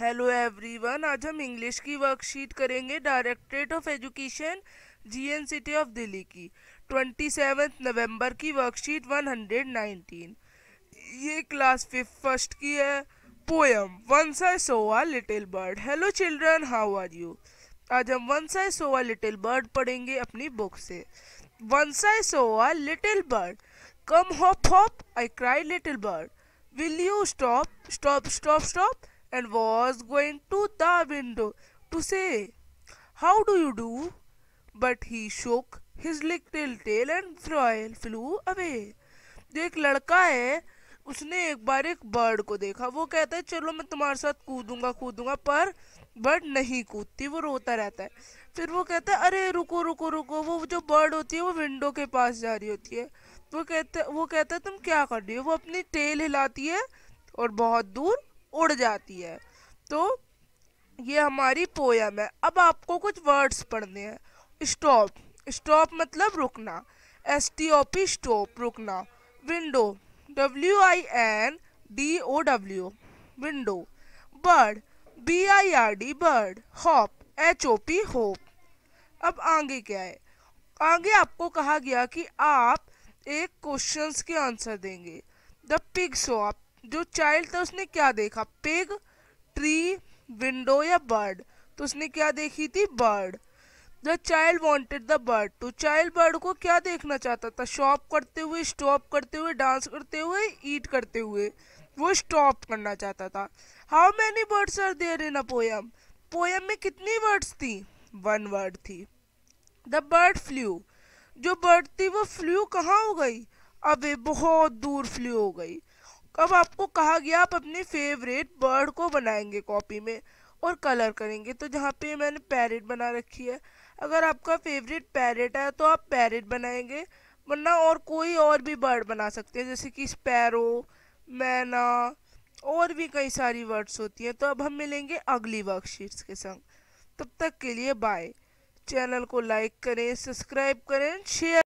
Hello everyone आज हम English की वर्कशीट करेंगे directorate of education GN city of Delhi की ट्वेंटी सेवन नवम्बर की वर्कशीट वन हंड्रेड नाइनटीन ये क्लास फिफ्थ फर्स्ट की है poem one I saw a little bird hello children how are you आज हम one I saw a little bird पढ़ेंगे अपनी book से one I saw a little bird come hop hop I cry little bird will you stop stop stop stop and was going to the window to say, How do you do? But he shook his little tail and flew away. जो एक लड़का है उसने एक बार एक bird को देखा वो कहता है चलो मैं तुम्हारे साथ कूदूंगा कूदूंगा पर बर्ड नहीं कूदती वो रोता रहता है फिर वो कहता है अरे रुको रुको रुको वो जो बर्ड होती है वो विंडो के पास जा रही होती है वो कहता वो कहता है तुम क्या कर रही हो वो अपनी टेल हिलाती है और बहुत दूर उड़ जाती है तो ये हमारी पोयम है अब आपको कुछ वर्ड्स पढ़ने हैं स्टॉप स्टॉप मतलब रुकना S T O P stop रुकना window W I N D O W window bird B I R D bird hop H O P hop अब आगे क्या है आगे आपको कहा गया कि आप एक क्वेश्चंस के आंसर देंगे द पिग सॉप जो चाइल्ड था उसने क्या देखा पिग ट्री विंडो या बर्ड तो उसने क्या देखी थी bird the child wanted the bird तो चाइल्ड बर्ड को क्या देखना चाहता था शॉप करते हुए स्टॉप करते हुए डांस करते हुए ईट करते हुए वो स्टॉप करना चाहता था how many birds are there in a poem poem में कितनी वर्ड्स थी वन वर्ड थी द बर्ड फ्लू जो बर्ड थी वो फ्लू कहाँ हो गई अब बहुत दूर फ्लू हो गई अब आपको कहा गया आप अपने फेवरेट बर्ड को बनाएंगे कॉपी में और कलर करेंगे तो जहाँ पे मैंने पैरेट बना रखी है अगर आपका फेवरेट पैरेट है तो आप पैरेट बनाएंगे वरना और कोई और भी बर्ड बना सकते हैं जैसे कि स्पैरो मैना और भी कई सारी वर्ड्स होती हैं तो अब हम मिलेंगे अगली वर्कशीट्स के संग तब तक के लिए बाय चैनल को लाइक करें सब्सक्राइब करें शेयर